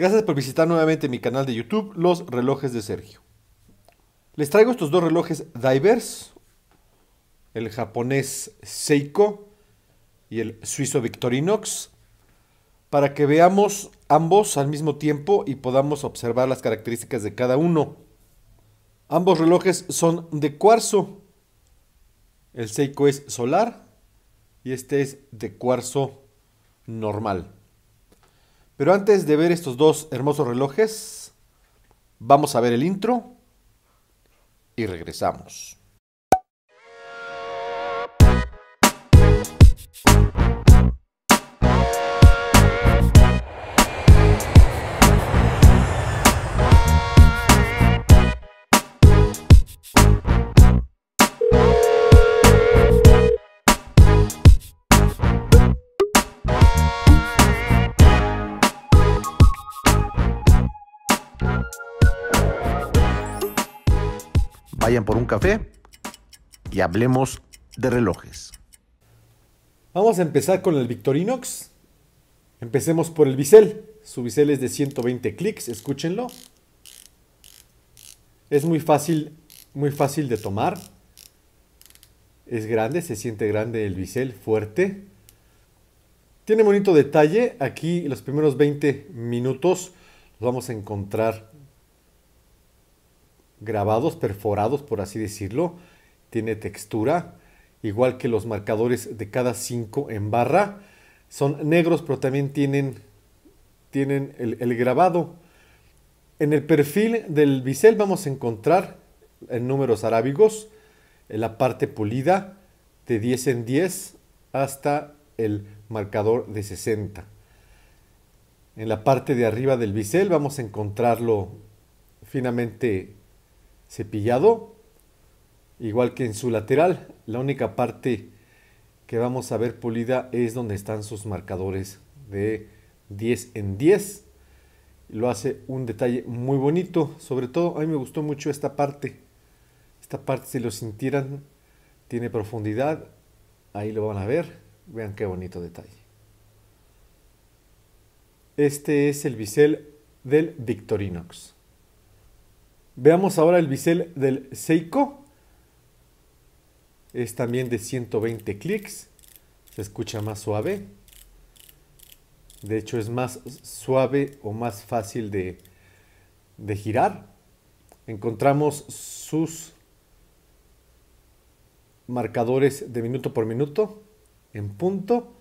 Gracias por visitar nuevamente mi canal de YouTube, Los Relojes de Sergio. Les traigo estos dos relojes divers, el japonés Seiko y el suizo Victorinox, para que veamos ambos al mismo tiempo y podamos observar las características de cada uno. Ambos relojes son de cuarzo. El Seiko es solar y este es de cuarzo normal. Pero antes de ver estos dos hermosos relojes, vamos a ver el intro y regresamos. vayan por un café y hablemos de relojes. Vamos a empezar con el Victorinox. Empecemos por el bisel. Su bisel es de 120 clics, escúchenlo. Es muy fácil, muy fácil de tomar. Es grande, se siente grande el bisel, fuerte. Tiene bonito detalle. Aquí los primeros 20 minutos vamos a encontrar grabados, perforados, por así decirlo. Tiene textura, igual que los marcadores de cada 5 en barra. Son negros, pero también tienen, tienen el, el grabado. En el perfil del bisel vamos a encontrar en números arábigos en la parte pulida de 10 en 10 hasta el marcador de 60. En la parte de arriba del bisel vamos a encontrarlo finamente cepillado, igual que en su lateral. La única parte que vamos a ver pulida es donde están sus marcadores de 10 en 10. Lo hace un detalle muy bonito. Sobre todo a mí me gustó mucho esta parte. Esta parte si lo sintieran tiene profundidad. Ahí lo van a ver. Vean qué bonito detalle. Este es el bisel del Victorinox. Veamos ahora el bisel del Seiko. Es también de 120 clics. Se escucha más suave. De hecho es más suave o más fácil de, girar. Encontramos sus marcadores de minuto por minuto en punto.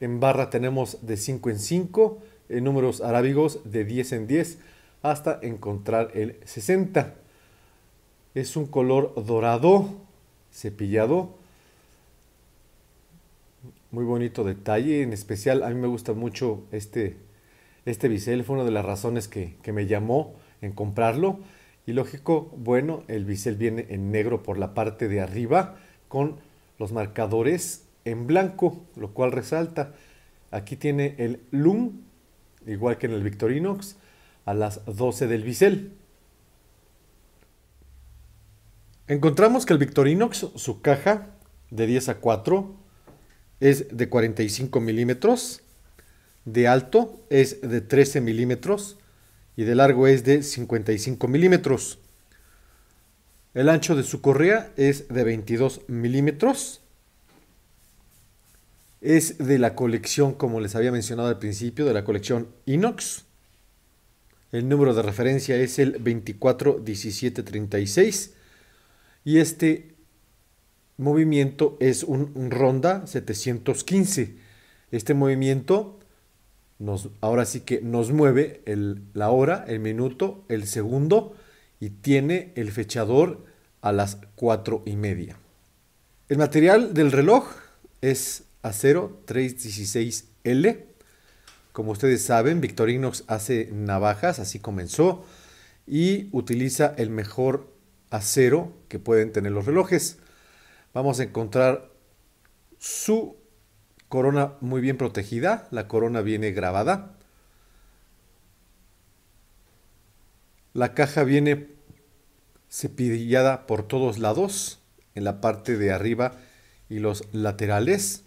En barra tenemos de 5 en 5, en números arábigos de 10 en 10 hasta encontrar el 60. Es un color dorado, cepillado. Muy bonito detalle, en especial a mí me gusta mucho este, este bisel, fue una de las razones que, que me llamó en comprarlo. Y lógico, bueno, el bisel viene en negro por la parte de arriba con los marcadores en blanco, lo cual resalta. Aquí tiene el LUM, igual que en el Victorinox, a las 12 del bisel. Encontramos que el Victorinox, su caja de 10 a 4, es de 45 milímetros, de alto es de 13 milímetros y de largo es de 55 milímetros. El ancho de su correa es de 22 milímetros. Es de la colección, como les había mencionado al principio, de la colección Inox. El número de referencia es el 241736 y este movimiento es un, ronda 715. Este movimiento nos, ahora sí que nos mueve la hora, el minuto, el segundo y tiene el fechador a las 4 y media. El material del reloj es acero 316L como ustedes saben, Victorinox hace navajas, así comenzó, y utiliza el mejor acero que pueden tener los relojes. Vamos a encontrar su corona muy bien protegida, la corona viene grabada. La caja viene cepillada por todos lados, en la parte de arriba y los laterales.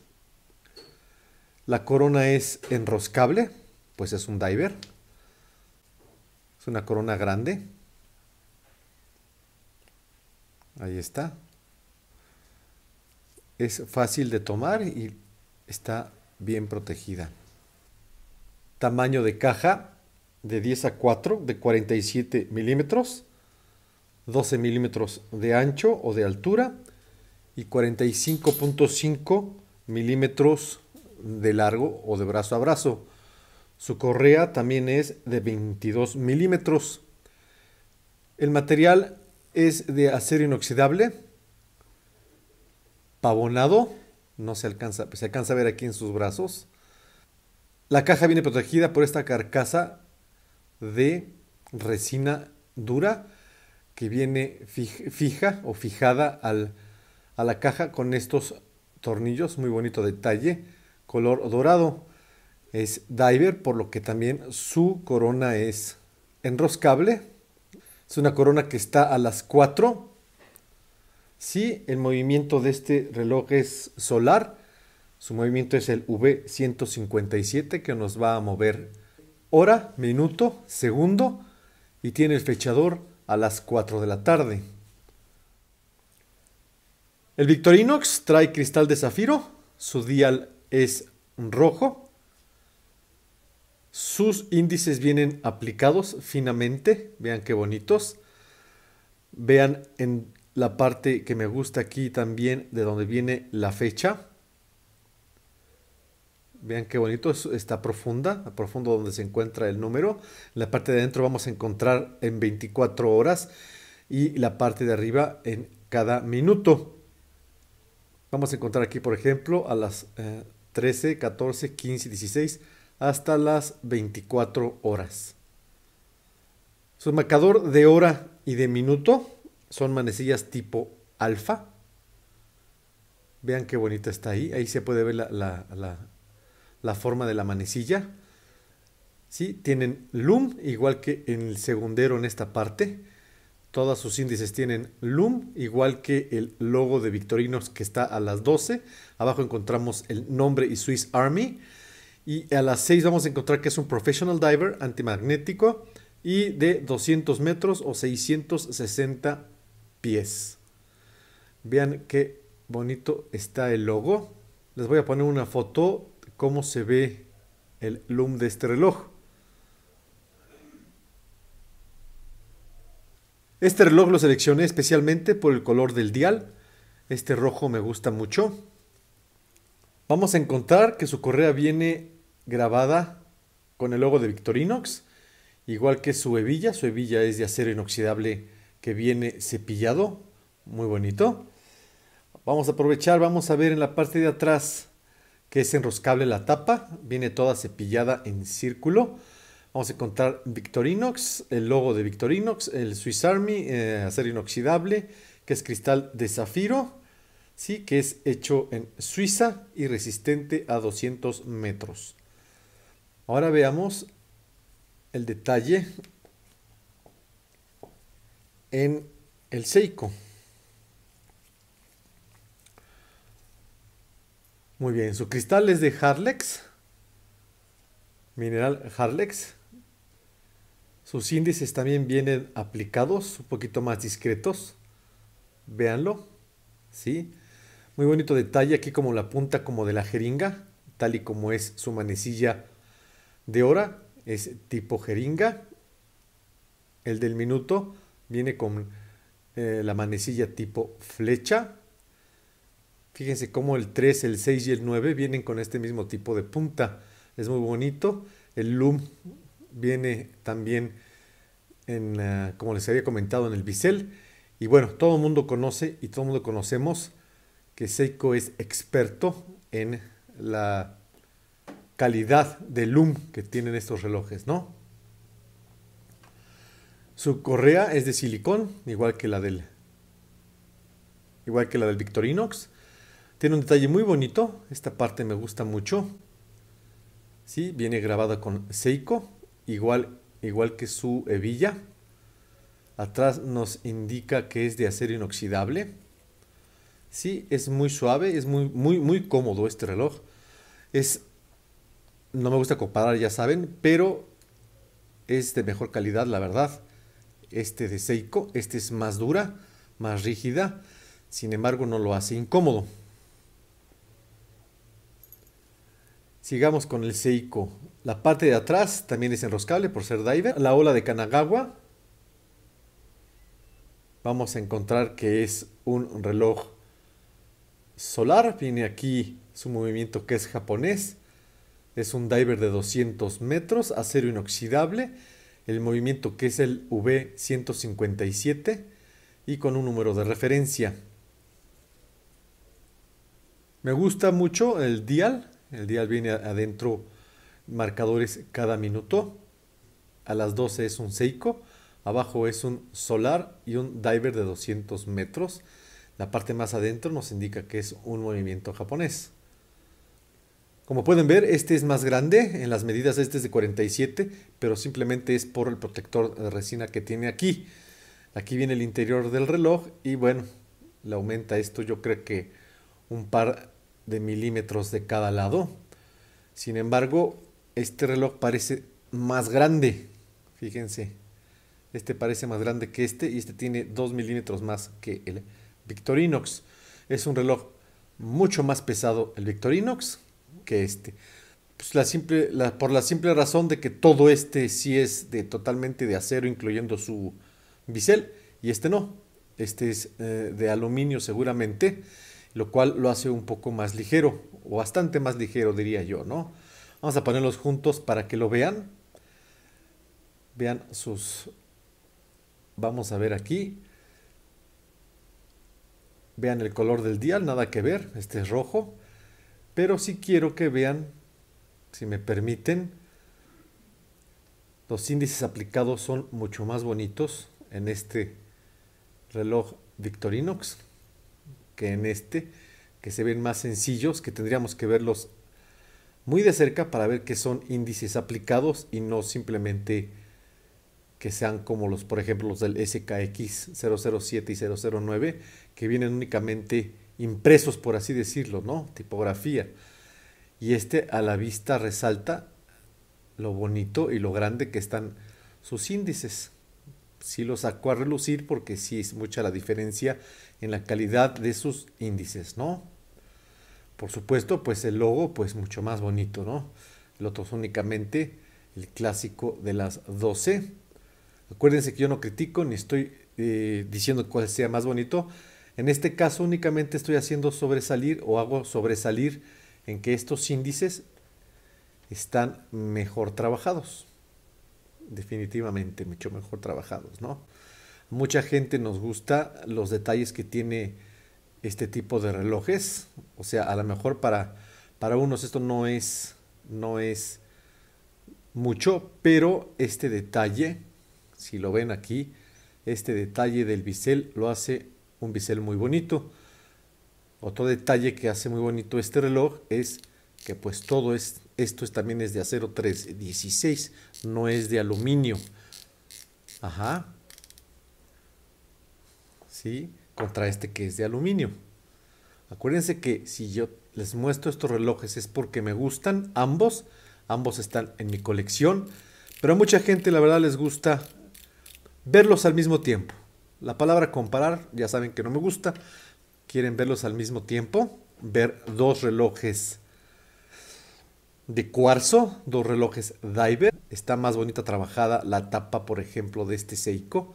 La corona es enroscable, pues es un diver. Es una corona grande. Ahí está. Es fácil de tomar y está bien protegida. Tamaño de caja de 10 a 4 de 47 milímetros, 12 milímetros de ancho o de altura y 45.5 milímetros de largo o de brazo a brazo. Su correa también es de 22 milímetros. El material es de acero inoxidable, pavonado, no se alcanza, se alcanza a ver aquí en sus brazos. La caja viene protegida por esta carcasa de resina dura que viene fija o fijada a la caja con estos tornillos, muy bonito detalle color dorado. Es diver, por lo que también su corona es enroscable. Es una corona que está a las 4. Si el movimiento de este reloj es solar, su movimiento es el V157 que nos va a mover hora, minuto, segundo y tiene el fechador a las 4 de la tarde. El Victorinox trae cristal de zafiro, su dial es rojo. Sus índices vienen aplicados finamente. Vean qué bonitos. Vean en la parte que me gusta aquí también de donde viene la fecha. Vean qué bonito, está profunda, a profundo donde se encuentra el número. la parte de adentro vamos a encontrar en 24 horas y la parte de arriba en cada minuto. Vamos a encontrar aquí, por ejemplo, a las eh, 13, 14, 15 16 hasta las 24 horas. Su marcador de hora y de minuto son manecillas tipo alfa. Vean qué bonita está ahí. Ahí se puede ver la, forma de la manecilla. ¿Sí? Tienen loom, igual que en el segundero en esta parte. Todos sus índices tienen loom, igual que el logo de Victorinos que está a las 12. Abajo encontramos el nombre y Swiss Army. Y a las 6 vamos a encontrar que es un Professional Diver antimagnético y de 200 metros o 660 pies. Vean qué bonito está el logo. Les voy a poner una foto cómo se ve el loom de este reloj. Este reloj lo seleccioné especialmente por el color del dial. Este rojo me gusta mucho. Vamos a encontrar que su correa viene grabada con el logo de Victorinox, igual que su hebilla. Su hebilla es de acero inoxidable que viene cepillado, muy bonito. Vamos a aprovechar, vamos a ver en la parte de atrás que es enroscable la tapa, viene toda cepillada en círculo. Vamos a encontrar Victorinox, el logo de Victorinox, el Swiss Army, eh, acero inoxidable, que es cristal de zafiro, ¿sí? que es hecho en Suiza y resistente a 200 metros. Ahora veamos el detalle en el Seiko. Muy bien, su cristal es de Harlex, mineral Harlex, sus índices también vienen aplicados, un poquito más discretos. Véanlo. ¿Sí? Muy bonito detalle aquí como la punta como de la jeringa, tal y como es su manecilla de hora, es tipo jeringa. El del minuto viene con eh, la manecilla tipo flecha. Fíjense cómo el 3, el 6 y el 9 vienen con este mismo tipo de punta. Es muy bonito. El loom viene también en, ah, como les había comentado, en el bisel. Y bueno, todo el mundo conoce y todo el mundo conocemos que Seiko es experto en la calidad de Loom que tienen estos relojes, ¿no? Su correa es de silicón, igual que la del igual que la del Victorinox. Tiene un detalle muy bonito, esta parte me gusta mucho. Sí, viene grabada con Seiko igual, igual que su hebilla. Atrás nos indica que es de acero inoxidable. Sí, es muy suave, es muy, muy, muy cómodo este reloj. Es, no me gusta comparar, ya saben, pero es de mejor calidad, la verdad. Este de Seiko, este es más dura, más rígida. Sin embargo, no lo hace incómodo. Sigamos con el Seiko. La parte de atrás también es enroscable por ser diver. La ola de Kanagawa. Vamos a encontrar que es un reloj solar. Viene aquí su movimiento que es japonés. Es un diver de 200 metros, acero inoxidable. El movimiento que es el V157 y con un número de referencia. Me gusta mucho el dial el dial viene adentro marcadores cada minuto. A las 12 es un Seiko. Abajo es un Solar y un Diver de 200 metros. La parte más adentro nos indica que es un movimiento japonés. Como pueden ver, este es más grande. En las medidas este es de 47, pero simplemente es por el protector de resina que tiene aquí. Aquí viene el interior del reloj y bueno, le aumenta esto yo creo que un par de milímetros de cada lado. Sin embargo, este reloj parece más grande. Fíjense, este parece más grande que este y este tiene 2 milímetros más que el Victorinox. Es un reloj mucho más pesado el Victorinox que este. Pues la simple, por la simple razón de que todo este sí es de, totalmente de acero, incluyendo su bisel, y este no. Este es eh, de aluminio seguramente lo cual lo hace un poco más ligero, o bastante más ligero diría yo, ¿no? Vamos a ponerlos juntos para que lo vean. Vean sus... Vamos a ver aquí. Vean el color del dial, nada que ver, este es rojo. Pero sí quiero que vean, si me permiten, los índices aplicados son mucho más bonitos en este reloj Victorinox que en este, que se ven más sencillos, que tendríamos que verlos muy de cerca para ver que son índices aplicados y no simplemente que sean como los, por ejemplo, los del SKX 007 y 009, que vienen únicamente impresos, por así decirlo, ¿no? Tipografía. Y este a la vista resalta lo bonito y lo grande que están sus índices sí lo sacó a relucir porque sí es mucha la diferencia en la calidad de sus índices, ¿no? Por supuesto, pues el logo, pues mucho más bonito, ¿no? El otro es únicamente el clásico de las 12. Acuérdense que yo no critico ni estoy eh, diciendo cuál sea más bonito. En este caso únicamente estoy haciendo sobresalir o hago sobresalir en que estos índices están mejor trabajados definitivamente mucho mejor trabajados, ¿no? Mucha gente nos gusta los detalles que tiene este tipo de relojes, o sea, a lo mejor para, para unos esto no es, no es mucho, pero este detalle, si lo ven aquí, este detalle del bisel lo hace un bisel muy bonito. Otro detalle que hace muy bonito este reloj es que pues todo es esto también es de acero 316, no es de aluminio. Ajá. ¿Sí? Contra este que es de aluminio. Acuérdense que si yo les muestro estos relojes es porque me gustan ambos. Ambos están en mi colección. Pero a mucha gente la verdad les gusta verlos al mismo tiempo. La palabra comparar ya saben que no me gusta. Quieren verlos al mismo tiempo. Ver dos relojes de cuarzo, dos relojes diver. Está más bonita trabajada la tapa, por ejemplo, de este Seiko.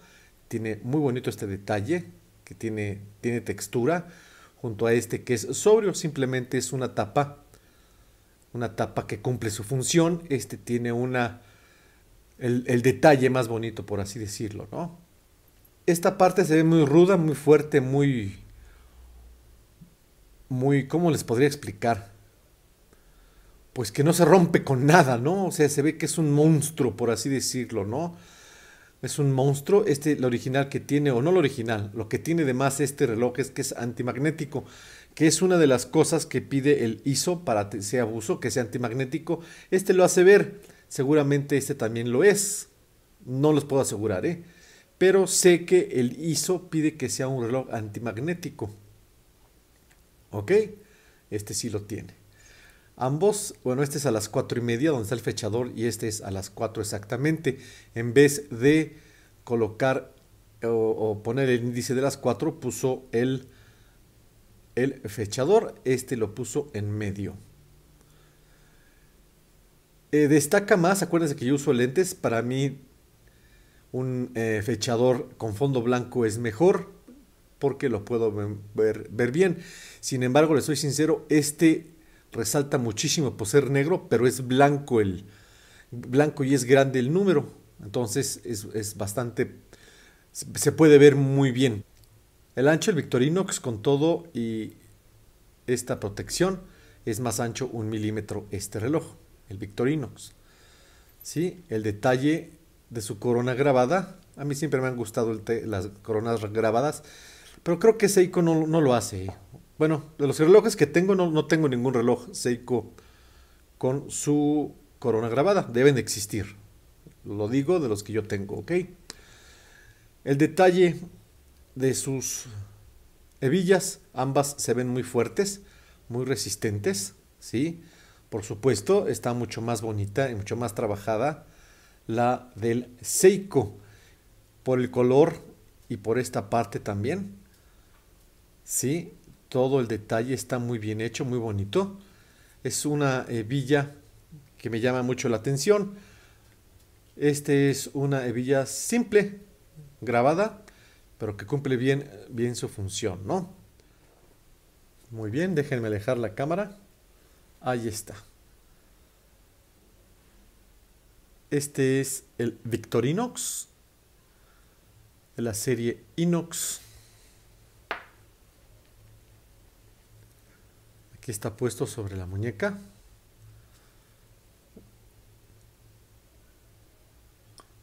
Tiene muy bonito este detalle, que tiene, tiene textura, junto a este que es sobrio, simplemente es una tapa, una tapa que cumple su función. Este tiene una, el, detalle más bonito, por así decirlo, ¿no? Esta parte se ve muy ruda, muy fuerte, muy, muy, ¿cómo les podría explicar? pues que no se rompe con nada, ¿no? O sea, se ve que es un monstruo, por así decirlo, ¿no? Es un monstruo, este, el original que tiene, o no lo original, lo que tiene de más este reloj es que es antimagnético, que es una de las cosas que pide el ISO para que sea abuso, que sea antimagnético. Este lo hace ver, seguramente este también lo es, no los puedo asegurar, ¿eh? Pero sé que el ISO pide que sea un reloj antimagnético. ¿Ok? Este sí lo tiene. Ambos, bueno, este es a las 4 y media donde está el fechador y este es a las 4 exactamente. En vez de colocar o, poner el índice de las 4, puso el, el fechador, este lo puso en medio. Eh, destaca más, acuérdense que yo uso lentes, para mí un eh, fechador con fondo blanco es mejor porque lo puedo ver, ver bien. Sin embargo, les soy sincero, este resalta muchísimo por ser negro, pero es blanco el blanco y es grande el número. Entonces es, es bastante. se puede ver muy bien. El ancho del Victorinox con todo y esta protección es más ancho un milímetro este reloj, el Victorinox. ¿Sí? El detalle de su corona grabada. A mí siempre me han gustado las coronas grabadas, pero creo que ese icono no lo hace. ¿eh? Bueno, de los relojes que tengo, no, no tengo ningún reloj Seiko con su corona grabada. Deben de existir. Lo digo de los que yo tengo, ¿ok? El detalle de sus hebillas, ambas se ven muy fuertes, muy resistentes, ¿sí? Por supuesto, está mucho más bonita y mucho más trabajada la del Seiko por el color y por esta parte también. ¿Sí? todo el detalle está muy bien hecho, muy bonito. Es una hebilla eh, que me llama mucho la atención. Este es una hebilla eh, simple, grabada, pero que cumple bien, bien su función, ¿no? Muy bien, déjenme alejar la cámara. Ahí está. Este es el Victorinox de la serie Inox que está puesto sobre la muñeca.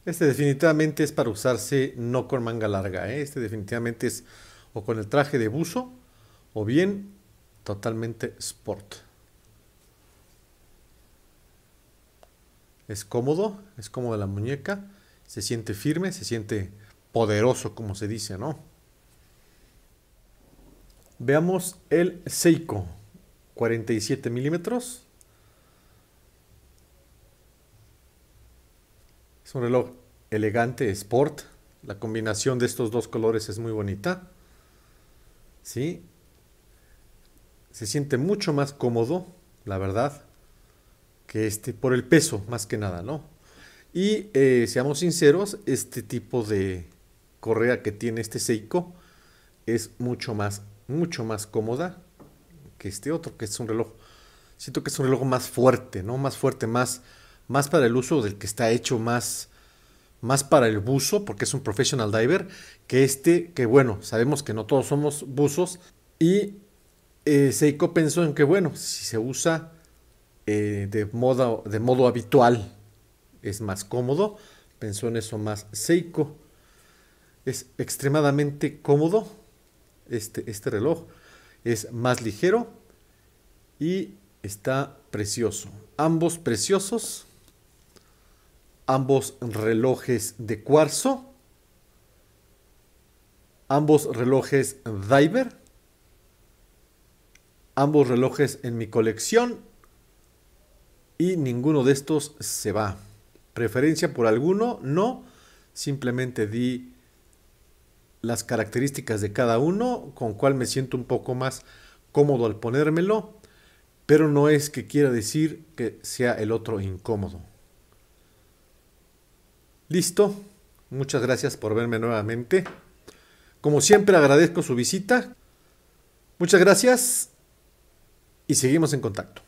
Este definitivamente es para usarse no con manga larga. ¿eh? Este definitivamente es o con el traje de buzo o bien totalmente sport. Es cómodo, es cómoda la muñeca, se siente firme, se siente poderoso como se dice, ¿no? Veamos el Seiko. 47 milímetros. Es un reloj elegante, sport. La combinación de estos dos colores es muy bonita. ¿Sí? Se siente mucho más cómodo, la verdad, que este, por el peso, más que nada, ¿no? Y eh, seamos sinceros, este tipo de correa que tiene este Seiko es mucho más, mucho más cómoda este otro, que es un reloj. Siento que es un reloj más fuerte, ¿no? Más fuerte, más, más para el uso del que está hecho, más, más para el buzo, porque es un professional diver, que este, que bueno, sabemos que no todos somos buzos. Y eh, Seiko pensó en que, bueno, si se usa eh, de, modo, de modo habitual, es más cómodo. Pensó en eso más Seiko. Es extremadamente cómodo este, este reloj es más ligero y está precioso. Ambos preciosos, ambos relojes de cuarzo, ambos relojes diver, ambos relojes en mi colección y ninguno de estos se va. Preferencia por alguno, no, simplemente di las características de cada uno, con cual me siento un poco más cómodo al ponérmelo, pero no es que quiera decir que sea el otro incómodo. Listo, muchas gracias por verme nuevamente. Como siempre agradezco su visita. Muchas gracias y seguimos en contacto.